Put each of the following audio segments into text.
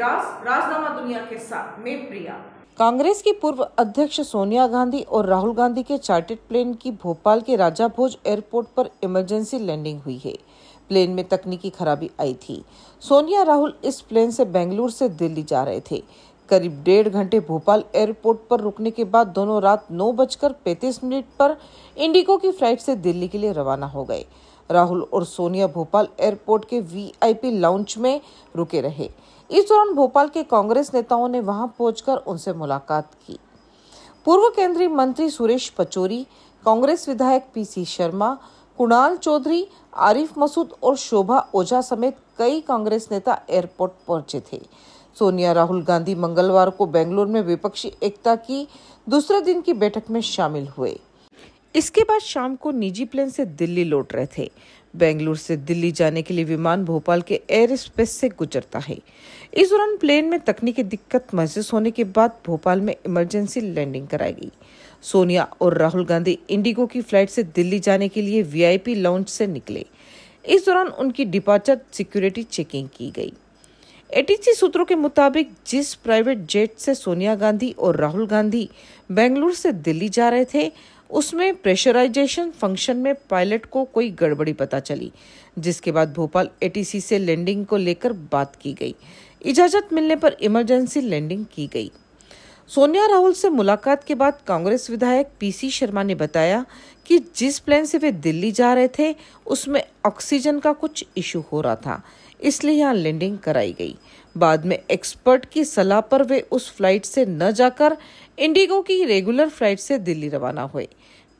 राज राजनामा दुनिया के साथ में प्रिया कांग्रेस की पूर्व अध्यक्ष सोनिया गांधी और राहुल गांधी के चार्टेड प्लेन की भोपाल के राजा भोज एयरपोर्ट पर इमरजेंसी लैंडिंग हुई है प्लेन में तकनीकी खराबी आई थी सोनिया राहुल इस प्लेन से बेंगलुरु से दिल्ली जा रहे थे करीब डेढ़ घंटे भोपाल एयरपोर्ट पर रुकने के बाद दोनों रात नौ बजकर पैंतीस मिनट पर इंडिगो की फ्लाइट से दिल्ली के लिए रवाना हो गए राहुल और सोनिया भोपाल एयरपोर्ट के वीआईपी लाउंज में रुके रहे इस दौरान भोपाल के कांग्रेस नेताओं ने वहां पहुंचकर उनसे मुलाकात की पूर्व केंद्रीय मंत्री सुरेश पचोरी कांग्रेस विधायक पीसी शर्मा कुणाल चौधरी आरिफ मसूद और शोभा ओझा समेत कई कांग्रेस नेता एयरपोर्ट पहुंचे थे सोनिया राहुल गांधी मंगलवार को बेंगलुरु में विपक्षी एकता की दूसरे दिन की बैठक में शामिल हुए इसके बाद शाम को निजी प्लेन से दिल्ली लौट रहे थे बेंगलुरु से दिल्ली जाने के लिए विमान भोपाल के एयर स्पेस से गुजरता है इस दौरान प्लेन में तकनीकी दिक्कत महसूस होने के बाद भोपाल में इमरजेंसी लैंडिंग कराई गई सोनिया और राहुल गांधी इंडिगो की फ्लाइट से दिल्ली जाने के लिए वीआईपी लाउंज से निकले इस दौरान उनकी डिपार्चर सिक्योरिटी चेकिंग की गई एटीसी सूत्रों के मुताबिक जिस प्राइवेट जेट से सोनिया गांधी और राहुल गांधी बेंगलुरु से दिल्ली जा रहे थे उसमें प्रेशराइजेशन फंक्शन में पायलट को कोई गड़बड़ी पता चली जिसके बाद भोपाल एटीसी से लैंडिंग को लेकर बात की गई इजाजत मिलने पर इमरजेंसी लैंडिंग की गई सोनिया राहुल से मुलाकात के बाद कांग्रेस विधायक पीसी शर्मा ने बताया कि जिस प्लेन से वे दिल्ली जा रहे थे उसमें ऑक्सीजन का कुछ इशू हो रहा था इसलिए यहाँ लैंडिंग कराई गई बाद में एक्सपर्ट की सलाह पर वे उस फ्लाइट से न जाकर इंडिगो की रेगुलर फ्लाइट से दिल्ली रवाना हुए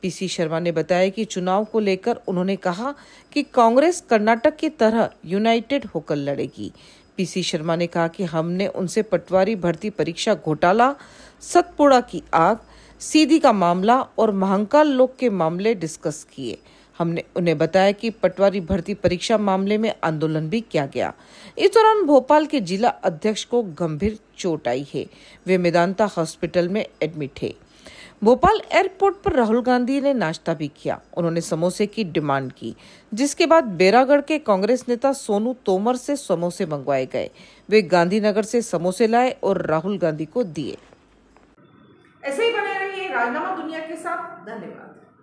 पीसी शर्मा ने बताया कि चुनाव को लेकर उन्होंने कहा कि कांग्रेस कर्नाटक की तरह यूनाइटेड होकर लड़ेगी पीसी शर्मा ने कहा कि हमने उनसे पटवारी भर्ती परीक्षा घोटाला सतपुड़ा की आग सीधी का मामला और महंकाल लोक के मामले डिस्कस किए हमने उन्हें बताया कि पटवारी भर्ती परीक्षा मामले में आंदोलन भी किया गया इस दौरान भोपाल के जिला अध्यक्ष को गंभीर चोट आई है वे मेदांता हॉस्पिटल में एडमिट है भोपाल एयरपोर्ट पर राहुल गांधी ने नाश्ता भी किया उन्होंने समोसे की डिमांड की जिसके बाद बेरागढ़ के कांग्रेस नेता सोनू तोमर से समोसे मंगवाए गए वे गांधीनगर से समोसे लाए और राहुल गांधी को दिए ऐसे ही बने रहिए राजनामा दुनिया के साथ धन्यवाद